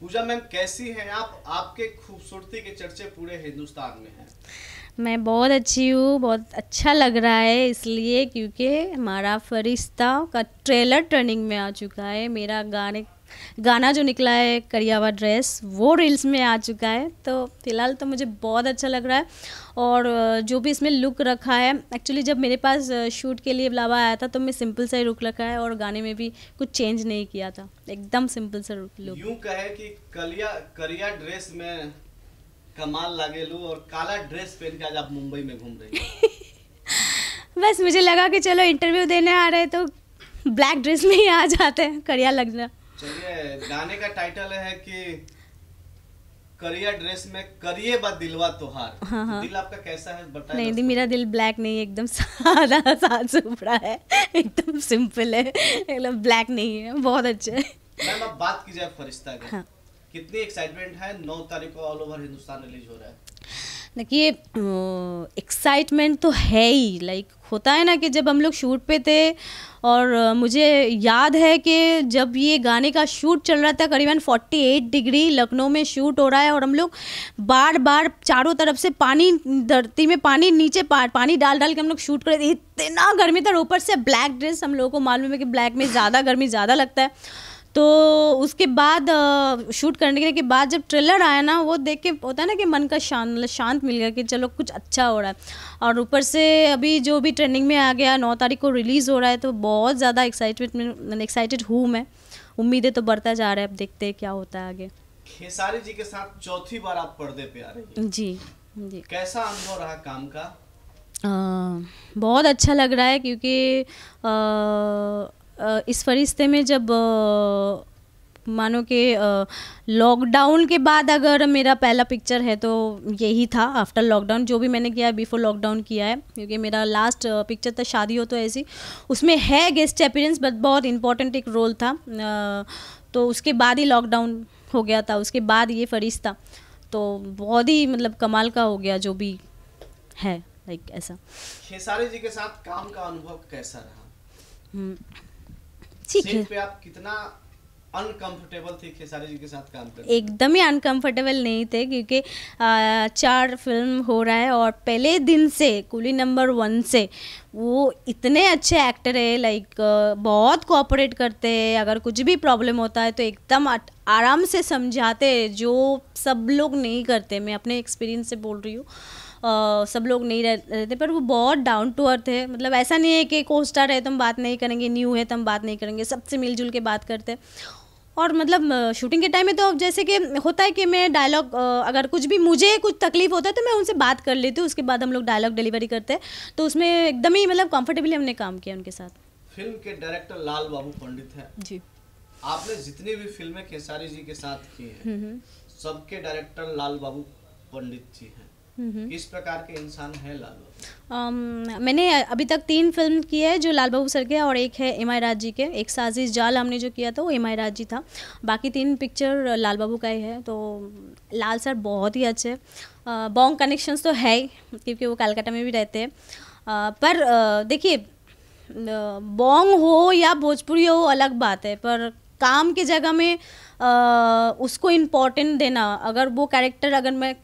पूजा ma'am कैसी हैं आप आपके खूबसूरती के चर्चे पूरे हिंदुस्तान में हैं मैं बहुत अच्छी हूँ बहुत अच्छा लग रहा है इसलिए क्योंकि हमारा फरिश्ता का ट्रेलर टर्निंग में आ चुका है मेरा गाने गाना जो निकला है करियावा ड्रेस वो रील्स में आ चुका है तो फिलहाल तो मुझे बहुत अच्छा लग रहा है और जो भी इसमें लुक रखा है एक्चुअली जब मेरे पास शूट के लिए बुलावा आया था तो मैं सिंपल सा ही रुक रखा है और गाने में भी कुछ चेंज नहीं किया था एकदम सिंपल सा लुक यूं कहे कि कलिया करिया ड्रेस में कमाल लू और काला ड्रेस पहन के आज आप मुंबई में घूम रहे बस मुझे लगा कि चलो इंटरव्यू देने आ रहे तो ब्लैक ड्रेस में ही आ जाते हैं करिया लगना चलिए गाने का टाइटल है कि करिया ड्रेस में करिए बात दिलवा तोहार हाँ हाँ। दिल आपका कैसा है बताइए नहीं दी मेरा दिल ब्लैक नहीं एकदम सादा सा सुपड़ा है एकदम सिंपल है एकदम मतलब ब्लैक नहीं है बहुत अच्छा है मैम आप बात कीजिए फरिश्ता की हाँ। कितनी एक्साइटमेंट है नौ तारीख को ऑल ओवर हिंदुस्तान रिलीज हो रहा है देखिए एक्साइटमेंट तो है ही लाइक होता है ना कि जब हम लोग शूट पे थे और मुझे याद है कि जब ये गाने का शूट चल रहा था करीबन 48 डिग्री लखनऊ में शूट हो रहा है और हम लोग बार बार चारों तरफ से पानी धरती में पानी नीचे पा पानी डाल डाल के हम लोग शूट कर रहे थे इतना गर्मी था ऊपर से ब्लैक ड्रेस हम लोगों को मालूम है कि ब्लैक में ज़्यादा गर्मी ज़्यादा लगता है तो उसके बाद शूट करने के बाद जब ट्रेलर आया ना वो देख के होता है ना कि मन का शांत मतलब शांत मिल गया कि चलो कुछ अच्छा हो रहा है और ऊपर से अभी जो भी ट्रेंडिंग में आ गया नौ तारीख को रिलीज़ हो रहा है तो बहुत ज़्यादा एक्साइटमेंट एक्साइटेड मतलब हूँ मैं उम्मीदें तो बढ़ता जा रहा है अब देखते हैं क्या होता है आगे खेसारी जी के साथ चौथी बार आप पर्दे पे आ रही हैं जी जी कैसा अनुभव रहा काम का आ, बहुत अच्छा लग रहा है क्योंकि आ, इस फरिश्ते में जब मानो कि लॉकडाउन के बाद अगर मेरा पहला पिक्चर है तो यही था आफ्टर लॉकडाउन जो भी मैंने किया है बिफोर लॉकडाउन किया है क्योंकि मेरा लास्ट पिक्चर था शादी हो तो ऐसी उसमें है गेस्ट अपीरेंस बट बहुत इंपॉर्टेंट एक रोल था तो उसके बाद ही लॉकडाउन हो गया था उसके बाद ये फरिश्ता तो बहुत ही मतलब कमाल का हो गया जो भी है लाइक ऐसा खेसारी जी के साथ काम का अनुभव कैसा रहा हम्म। ठीक है पे आप कितना अनकंफर्टेबल थी खेसारी जी के साथ काम करते एकदम ही अनकंफर्टेबल नहीं थे क्योंकि आ, चार फिल्म हो रहा है और पहले दिन से कुली नंबर वन से वो इतने अच्छे एक्टर है लाइक बहुत कोऑपरेट करते हैं अगर कुछ भी प्रॉब्लम होता है तो एकदम आराम से समझाते जो सब लोग नहीं करते मैं अपने एक्सपीरियंस से बोल रही हूँ Uh, सब लोग नहीं रहते पर वो बहुत डाउन टू अर्थ है मतलब ऐसा नहीं है कि को स्टार है हम बात नहीं करेंगे न्यू है तो हम बात नहीं करेंगे सबसे मिलजुल के बात करते और मतलब शूटिंग के टाइम में तो जैसे कि होता है कि मैं डायलॉग अगर कुछ भी मुझे कुछ तकलीफ होता है तो मैं उनसे बात कर लेती हूँ उसके बाद हम लोग डायलॉग डिलीवरी करते हैं तो उसमें एकदम ही मतलब कम्फर्टेबली हमने काम किया उनके साथ फिल्म के डायरेक्टर लाल बाबू पंडित हैं जी आपने जितनी भी फिल्में खेसारी जी के साथ की हैं हम्म, हम्म। सबके डायरेक्टर लाल बाबू पंडित जी हैं किस प्रकार के इंसान है लाल um, मैंने अभी तक तीन फिल्म की है जो लाल बाबू सर के और एक है एम आई राज जी के एक साजिश जाल हमने जो किया था वो एम आई राज जी था बाकी तीन पिक्चर लाल बाबू का ही है तो लाल सर बहुत ही अच्छे बॉन्ग कनेक्शंस तो है ही क्योंकि वो कलकत्ता में भी रहते हैं पर देखिए बॉन्ग हो या भोजपुरी हो अलग बात है पर काम की जगह में आ, उसको इम्पोर्टेंट देना अगर वो कैरेक्टर अगर मैं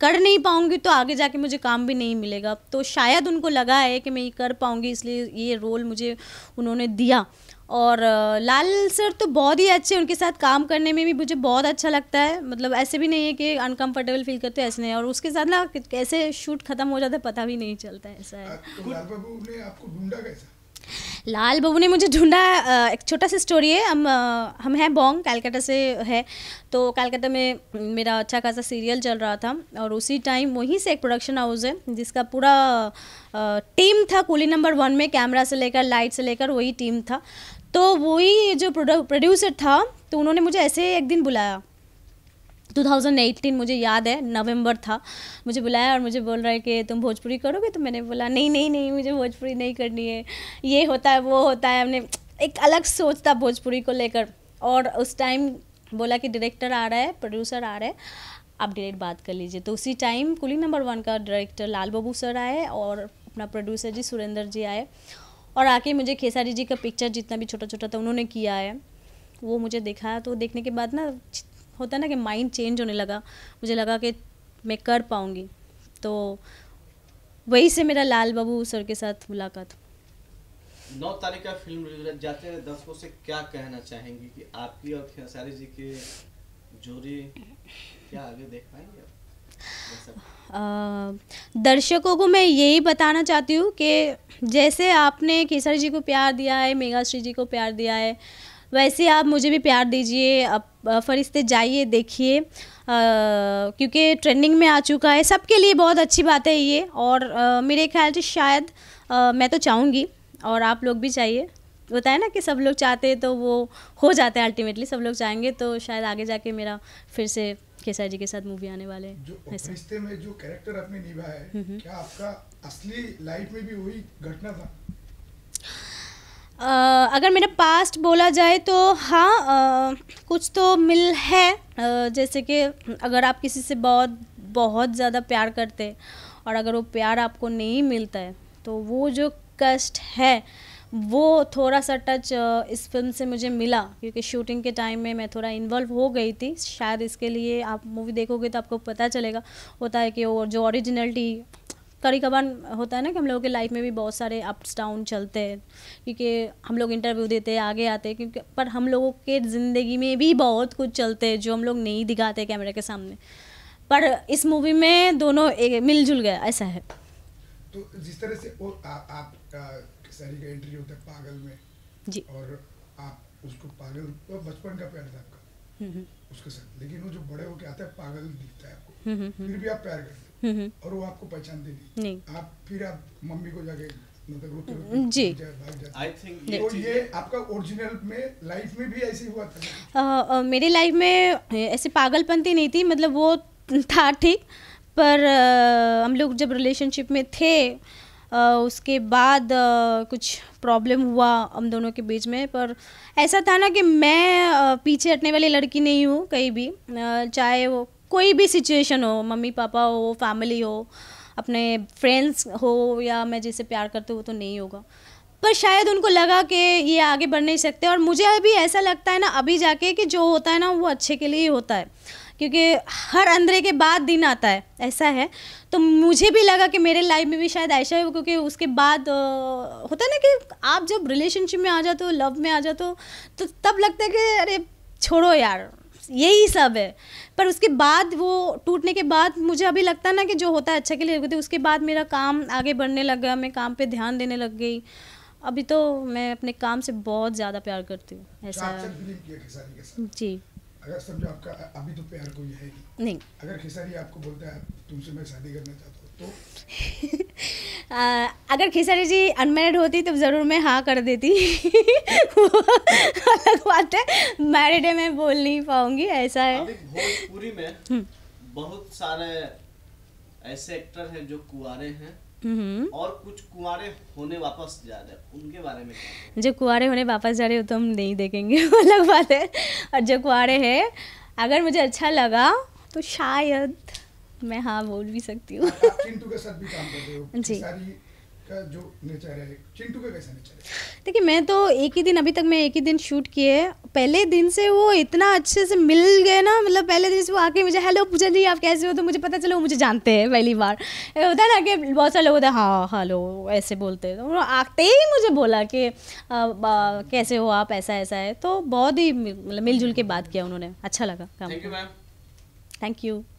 कर नहीं पाऊँगी तो आगे जाके मुझे काम भी नहीं मिलेगा तो शायद उनको लगा है कि मैं ये कर पाऊँगी इसलिए ये रोल मुझे उन्होंने दिया और लाल सर तो बहुत ही अच्छे उनके साथ काम करने में भी मुझे बहुत अच्छा लगता है मतलब ऐसे भी नहीं है कि अनकंफर्टेबल फील करते ऐसे नहीं और उसके साथ ना कैसे शूट खत्म हो जाता है पता भी नहीं चलता है ऐसा है तो आपको ढूंढा कैसा लाल बाबू ने मुझे ढूंढा एक छोटा सा स्टोरी है हम हम हैं बॉन्ग कलकत्ता से है तो कलकत्ता में मेरा अच्छा खासा सीरियल चल रहा था और उसी टाइम वहीं से एक प्रोडक्शन हाउस है जिसका पूरा टीम था कुली नंबर वन में कैमरा से लेकर लाइट से लेकर वही टीम था तो वही जो प्रोड्यूसर था तो उन्होंने मुझे ऐसे एक दिन बुलाया 2018 मुझे याद है नवंबर था मुझे बुलाया और मुझे बोल रहा है कि तुम भोजपुरी करोगे तो मैंने बोला नहीं नहीं नहीं मुझे भोजपुरी नहीं करनी है ये होता है वो होता है हमने एक अलग सोच था भोजपुरी को लेकर और उस टाइम बोला कि डायरेक्टर आ रहा है प्रोड्यूसर आ रहा है आप डायरेक्ट बात कर लीजिए तो उसी टाइम कुली नंबर वन का डायरेक्टर लाल बाबू सर आए और अपना प्रोड्यूसर जी सुरेंद्र जी आए और आके मुझे खेसारी जी का पिक्चर जितना भी छोटा छोटा था उन्होंने किया है वो मुझे देखा तो देखने के बाद ना होता है ना कि माइंड चेंज होने लगा मुझे लगा कि मैं कर पाऊँगी तो वही से मेरा लाल बाबू सर के साथ मुलाकात नौ तारीख का फिल्म जाते हैं दर्शकों से क्या कहना चाहेंगे कि आपकी और खेसारी जी के जोड़ी क्या आगे देख पाएंगे दर्शकों को मैं यही बताना चाहती हूँ कि जैसे आपने खेसारी जी को प्यार दिया है मेघाश्री जी को प्यार दिया है वैसे आप मुझे भी प्यार दीजिए आप फरिश्ते जाइए देखिए क्योंकि ट्रेंडिंग में आ चुका है सबके लिए बहुत अच्छी बात है ये और आ, मेरे ख्याल से शायद आ, मैं तो चाहूँगी और आप लोग भी चाहिए होता है ना कि सब लोग चाहते हैं तो वो हो जाता है अल्टीमेटली सब लोग चाहेंगे तो शायद आगे जाके मेरा फिर से केसर जी के साथ मूवी आने वाले हैं जो कैरेक्टर आपने निभाया है हम्म, हम्म। क्या आपका असली लाइफ में भी वही घटना था Uh, अगर मेरा पास्ट बोला जाए तो हाँ uh, कुछ तो मिल है uh, जैसे कि अगर आप किसी से बहुत बहुत ज़्यादा प्यार करते और अगर वो प्यार आपको नहीं मिलता है तो वो जो कष्ट है वो थोड़ा सा टच इस फिल्म से मुझे मिला क्योंकि शूटिंग के टाइम में मैं थोड़ा इन्वॉल्व हो गई थी शायद इसके लिए आप मूवी देखोगे तो आपको पता चलेगा होता है कि वो जो ओरिजिनलिटी कभी कभार होता है ना कि हम लोगों के लाइफ में भी बहुत सारे अप्स डाउन चलते हैं क्योंकि हम लोग इंटरव्यू देते हैं आगे आते हैं क्योंकि पर हम लोगों के ज़िंदगी में भी बहुत कुछ चलते हैं जो हम लोग नहीं दिखाते कैमरे के सामने पर इस मूवी में दोनों एक मिलजुल गए ऐसा है तो जिस तरह से और आ, आप सैरी का इंटरव्यू होता है पागल में जी और आप उसको पागल बचपन का प्यार था आपका हम्म, हम्म। उसके साथ लेकिन वो जो बड़े होके आते हैं पागल दिखता है आपको हम्म, हम्म, फिर हम्म। भी आप प्यार करते हैं और वो आपको पहचानते नहीं।, नहीं आप फिर आप मम्मी को जाके मतलब जी तो ये आपका ओरिजिनल में लाइफ में भी ऐसे हुआ था मेरे लाइफ में ऐसे पागलपंती नहीं थी मतलब वो था ठीक पर हम लोग जब रिलेशनशिप में थे उसके बाद कुछ प्रॉब्लम हुआ हम दोनों के बीच में पर ऐसा था ना कि मैं पीछे हटने वाली लड़की नहीं हूँ कहीं भी चाहे वो कोई भी सिचुएशन हो मम्मी पापा हो फैमिली हो अपने फ्रेंड्स हो या मैं जिसे प्यार करती हूँ तो नहीं होगा पर शायद उनको लगा कि ये आगे बढ़ नहीं सकते और मुझे अभी ऐसा लगता है ना अभी जाके कि जो होता है ना वो अच्छे के लिए ही होता है क्योंकि हर अंधेरे के बाद दिन आता है ऐसा है तो मुझे भी लगा कि मेरे लाइफ में भी शायद ऐसा है क्योंकि उसके बाद होता है ना कि आप जब रिलेशनशिप में आ जाते हो लव में आ जाते हो तो तब लगता है कि अरे छोड़ो यार यही सब है पर उसके बाद वो टूटने के बाद मुझे अभी लगता ना कि जो होता है अच्छा के लिए उसके बाद मेरा काम आगे बढ़ने लग गया मैं काम पे ध्यान देने लग गई अभी तो मैं अपने काम से बहुत ज़्यादा प्यार करती हूँ ऐसा जी अगर समझो आपका अभी तो प्यार कोई है नहीं नहीं अगर खेसारी आपको बोलता है तुमसे मैं शादी करना चाहता हूँ तो आ, अगर खेसारी जी अनमेरिड होती तो ज़रूर मैं हाँ कर देती अलग बात है मैरिड है मैं बोल नहीं पाऊंगी ऐसा है भोजपुरी में हम्म। बहुत सारे ऐसे एक्टर हैं जो कुआरे हैं हम्म। और कुछ कुआरे होने वापस जा रहे हैं उनके बारे में जो कुआरे होने वापस जा रहे हो तो हम नहीं देखेंगे अलग बात है और जो कुआरे हैं अगर मुझे अच्छा लगा तो शायद मैं हाँ बोल भी सकती हूँ जी का जो नेचर है चिंटू का कैसा नेचर है देखिए मैं तो एक ही दिन अभी तक मैं एक ही दिन शूट किए पहले दिन से वो इतना अच्छे से मिल गए ना मतलब पहले दिन से वो आके मुझे हेलो पूजा जी आप कैसे हो तो मुझे पता चलो वो मुझे जानते हैं पहली बार होता है ना कि बहुत सारे लोग होते हैं हाँ हेलो ऐसे बोलते हैं तो आते ही मुझे बोला कि कैसे हो आप ऐसा ऐसा है तो बहुत ही मतलब मिलजुल के बात किया उन्होंने अच्छा लगा थैंक यू